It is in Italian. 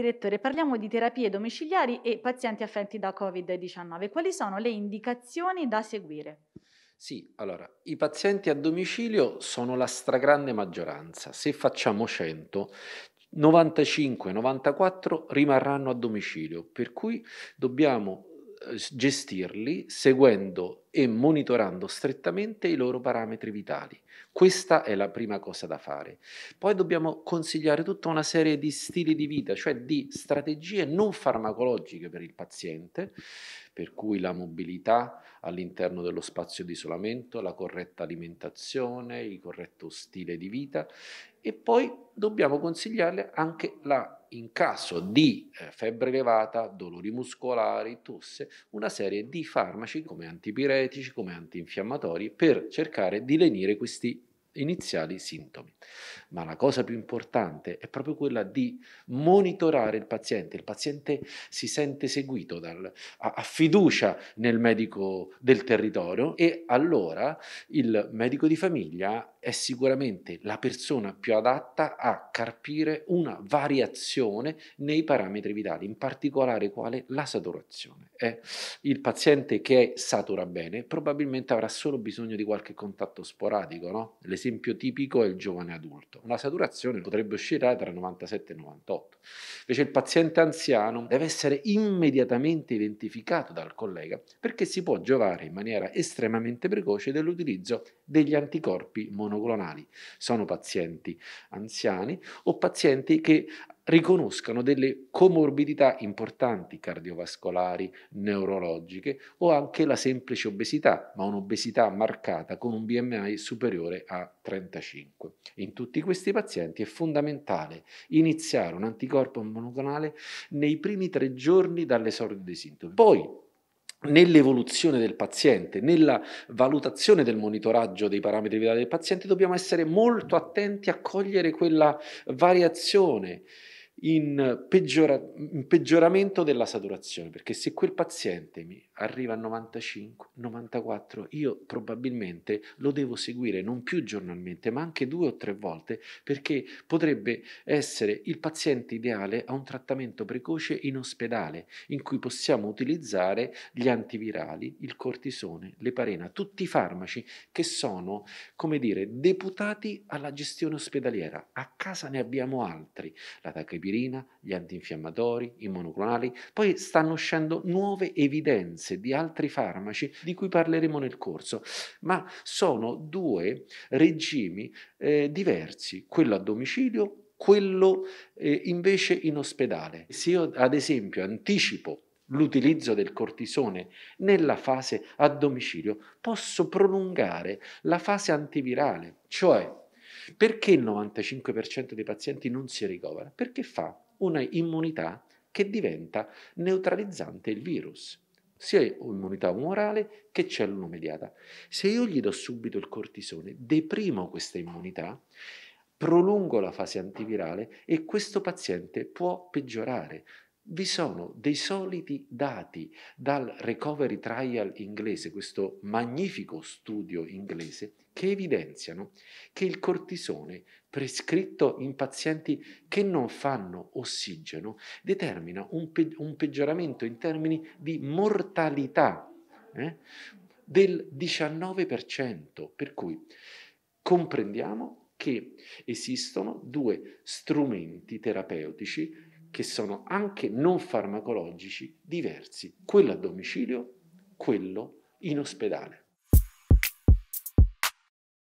direttore, parliamo di terapie domiciliari e pazienti affetti da Covid-19. Quali sono le indicazioni da seguire? Sì, allora, i pazienti a domicilio sono la stragrande maggioranza. Se facciamo 100, 95-94 rimarranno a domicilio, per cui dobbiamo eh, gestirli seguendo e monitorando strettamente i loro parametri vitali. Questa è la prima cosa da fare. Poi dobbiamo consigliare tutta una serie di stili di vita, cioè di strategie non farmacologiche per il paziente, per cui la mobilità all'interno dello spazio di isolamento, la corretta alimentazione, il corretto stile di vita e poi dobbiamo consigliarle anche la, in caso di eh, febbre elevata, dolori muscolari, tosse, una serie di farmaci come antipirei, diuretici come antinfiammatori per cercare di lenire questi iniziali sintomi ma la cosa più importante è proprio quella di monitorare il paziente. Il paziente si sente seguito, dal, ha, ha fiducia nel medico del territorio e allora il medico di famiglia è sicuramente la persona più adatta a carpire una variazione nei parametri vitali, in particolare quale la saturazione. Eh, il paziente che satura bene probabilmente avrà solo bisogno di qualche contatto sporadico, no? l'esempio tipico è il giovane adulto. 98. Certo, una saturazione potrebbe oscillare tra 97 e 98. Invece il paziente anziano deve essere immediatamente identificato dal collega perché si può giovare in maniera estremamente precoce dell'utilizzo degli anticorpi monoclonali. Sono pazienti anziani o pazienti che riconoscano delle comorbidità importanti cardiovascolari, neurologiche o anche la semplice obesità, ma un'obesità marcata con un BMI superiore a 35. In tutti questi pazienti è fondamentale iniziare un anticorpo monoclonale nei primi tre giorni dall'esordio dei sintomi. Poi, nell'evoluzione del paziente, nella valutazione del monitoraggio dei parametri vitali del paziente, dobbiamo essere molto attenti a cogliere quella variazione in, peggiora, in peggioramento della saturazione, perché se quel paziente mi arriva a 95, 94, io probabilmente lo devo seguire non più giornalmente, ma anche due o tre volte, perché potrebbe essere il paziente ideale a un trattamento precoce in ospedale, in cui possiamo utilizzare gli antivirali, il cortisone, l'eparena, tutti i farmaci che sono, come dire, deputati alla gestione ospedaliera. A casa ne abbiamo altri, la tachipirina, l'ampirina, gli antinfiammatori, i monoclonali, poi stanno uscendo nuove evidenze di altri farmaci di cui parleremo nel corso, ma sono due regimi eh, diversi, quello a domicilio quello eh, invece in ospedale. Se io ad esempio anticipo l'utilizzo del cortisone nella fase a domicilio, posso prolungare la fase antivirale, cioè perché il 95% dei pazienti non si ricovera? Perché fa una immunità che diventa neutralizzante il virus, sia immunità umorale che cellulo-mediata. Se io gli do subito il cortisone, deprimo questa immunità, prolungo la fase antivirale e questo paziente può peggiorare vi sono dei soliti dati dal Recovery Trial inglese, questo magnifico studio inglese, che evidenziano che il cortisone prescritto in pazienti che non fanno ossigeno determina un, pe- un peggioramento in termini di mortalità eh, del 19%, per cui comprendiamo che esistono due strumenti terapeutici che sono anche non farmacologici diversi, quello a domicilio, quello in ospedale.